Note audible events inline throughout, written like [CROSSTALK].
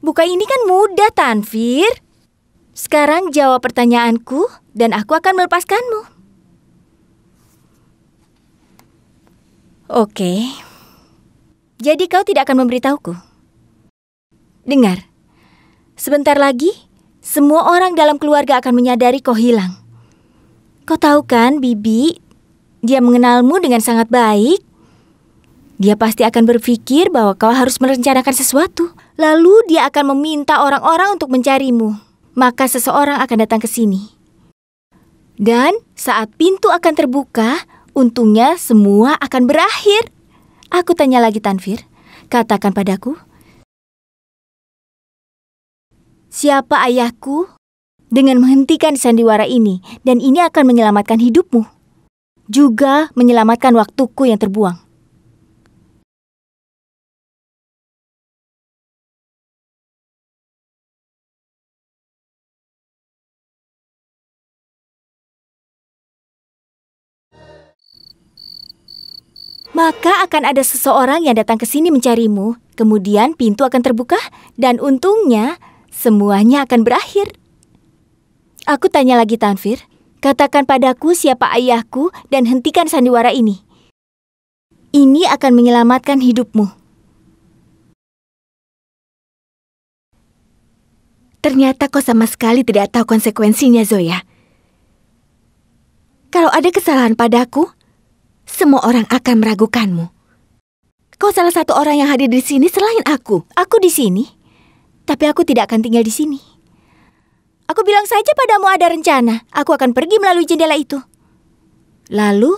Buka ini kan mudah, Tanvir. Sekarang jawab pertanyaanku dan aku akan melepaskanmu. Oke. Jadi kau tidak akan memberitahuku. Dengar. Sebentar lagi, semua orang dalam keluarga akan menyadari kau hilang. Kau tahu kan, Bibi, dia mengenalmu dengan sangat baik. Dia pasti akan berpikir bahwa kau harus merencanakan sesuatu. Lalu dia akan meminta orang-orang untuk mencarimu. Maka seseorang akan datang ke sini. Dan saat pintu akan terbuka, untungnya semua akan berakhir. Aku tanya lagi Tanfir, katakan padaku. Siapa ayahku? Dengan menghentikan sandiwara ini, dan ini akan menyelamatkan hidupmu. Juga menyelamatkan waktuku yang terbuang. maka akan ada seseorang yang datang ke sini mencarimu. Kemudian pintu akan terbuka dan untungnya semuanya akan berakhir. Aku tanya lagi Tanfir, katakan padaku siapa ayahku dan hentikan sandiwara ini. Ini akan menyelamatkan hidupmu. Ternyata kau sama sekali tidak tahu konsekuensinya, Zoya. Kalau ada kesalahan padaku, semua orang akan meragukanmu. Kau salah satu orang yang hadir di sini selain aku. Aku di sini, tapi aku tidak akan tinggal di sini. Aku bilang saja padamu ada rencana. Aku akan pergi melalui jendela itu. Lalu,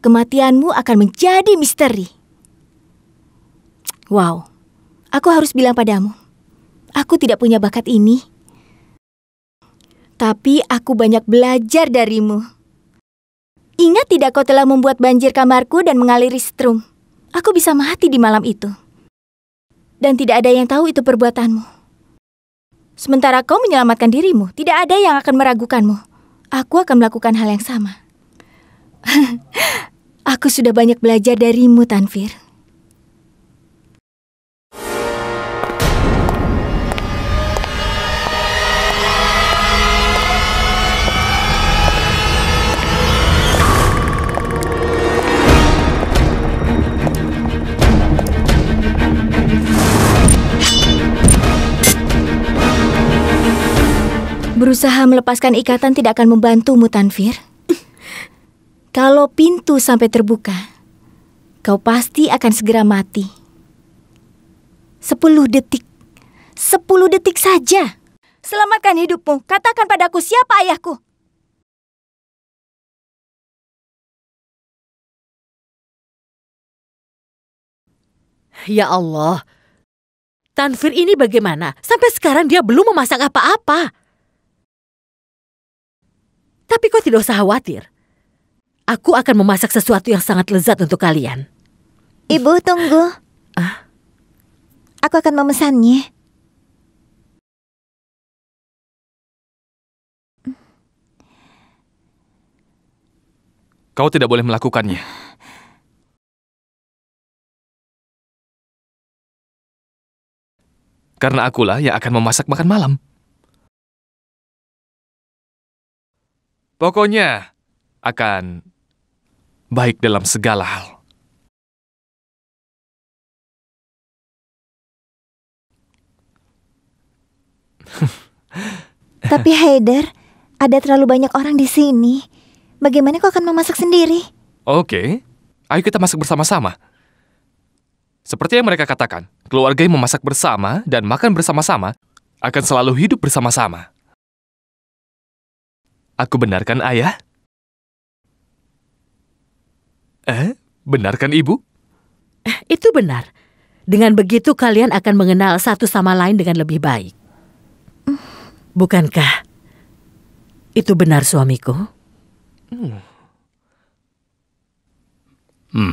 kematianmu akan menjadi misteri. Wow, aku harus bilang padamu. Aku tidak punya bakat ini. Tapi aku banyak belajar darimu. Ingat tidak kau telah membuat banjir kamarku dan mengaliri strum? Aku bisa mati di malam itu. Dan tidak ada yang tahu itu perbuatanmu. Sementara kau menyelamatkan dirimu, tidak ada yang akan meragukanmu. Aku akan melakukan hal yang sama. [LAUGHS] Aku sudah banyak belajar darimu, Tanfir. Berusaha melepaskan ikatan tidak akan membantumu, Tanvir. Kalau pintu sampai terbuka, kau pasti akan segera mati. Sepuluh detik. Sepuluh detik saja. Selamatkan hidupmu. Katakan padaku siapa ayahku. Ya Allah, Tanvir ini bagaimana? Sampai sekarang dia belum memasak apa-apa kau tidak usah khawatir. Aku akan memasak sesuatu yang sangat lezat untuk kalian. Ibu, tunggu. Ah? Aku akan memesannya. Kau tidak boleh melakukannya. Karena akulah yang akan memasak makan malam. Pokoknya akan baik dalam segala hal. [LAUGHS] Tapi Heider, ada terlalu banyak orang di sini. Bagaimana kau akan memasak sendiri? Oke, ayo kita masak bersama-sama. Seperti yang mereka katakan, keluarga yang memasak bersama dan makan bersama-sama akan selalu hidup bersama-sama. Aku benarkan ayah? Eh, benarkan ibu? Eh, itu benar. Dengan begitu kalian akan mengenal satu sama lain dengan lebih baik. Bukankah itu benar suamiku? Hmm. hmm.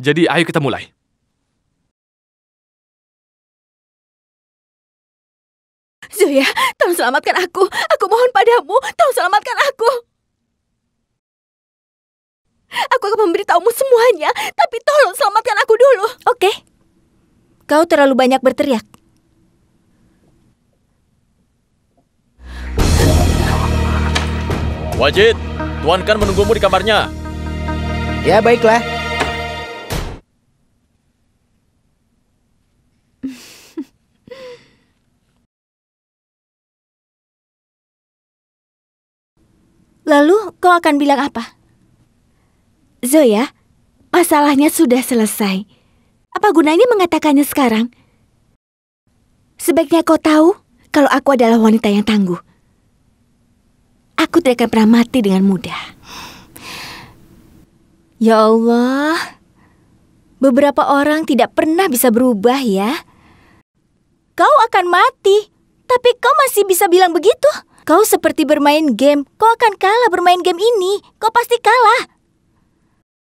Jadi ayo kita mulai. Zoya, Tolong selamatkan aku. Aku mohon padamu, tolong selamatkan aku. Aku akan memberitahumu semuanya, tapi tolong selamatkan aku dulu. Oke. Kau terlalu banyak berteriak. Wajid, Tuan kan menunggumu di kamarnya. Ya, baiklah. Lalu kau akan bilang apa? Zoya, masalahnya sudah selesai. Apa gunanya mengatakannya sekarang? Sebaiknya kau tahu kalau aku adalah wanita yang tangguh. Aku tidak akan pernah mati dengan mudah. Ya Allah, beberapa orang tidak pernah bisa berubah ya. Kau akan mati, tapi kau masih bisa bilang begitu. Kau seperti bermain game. Kau akan kalah bermain game ini. Kau pasti kalah.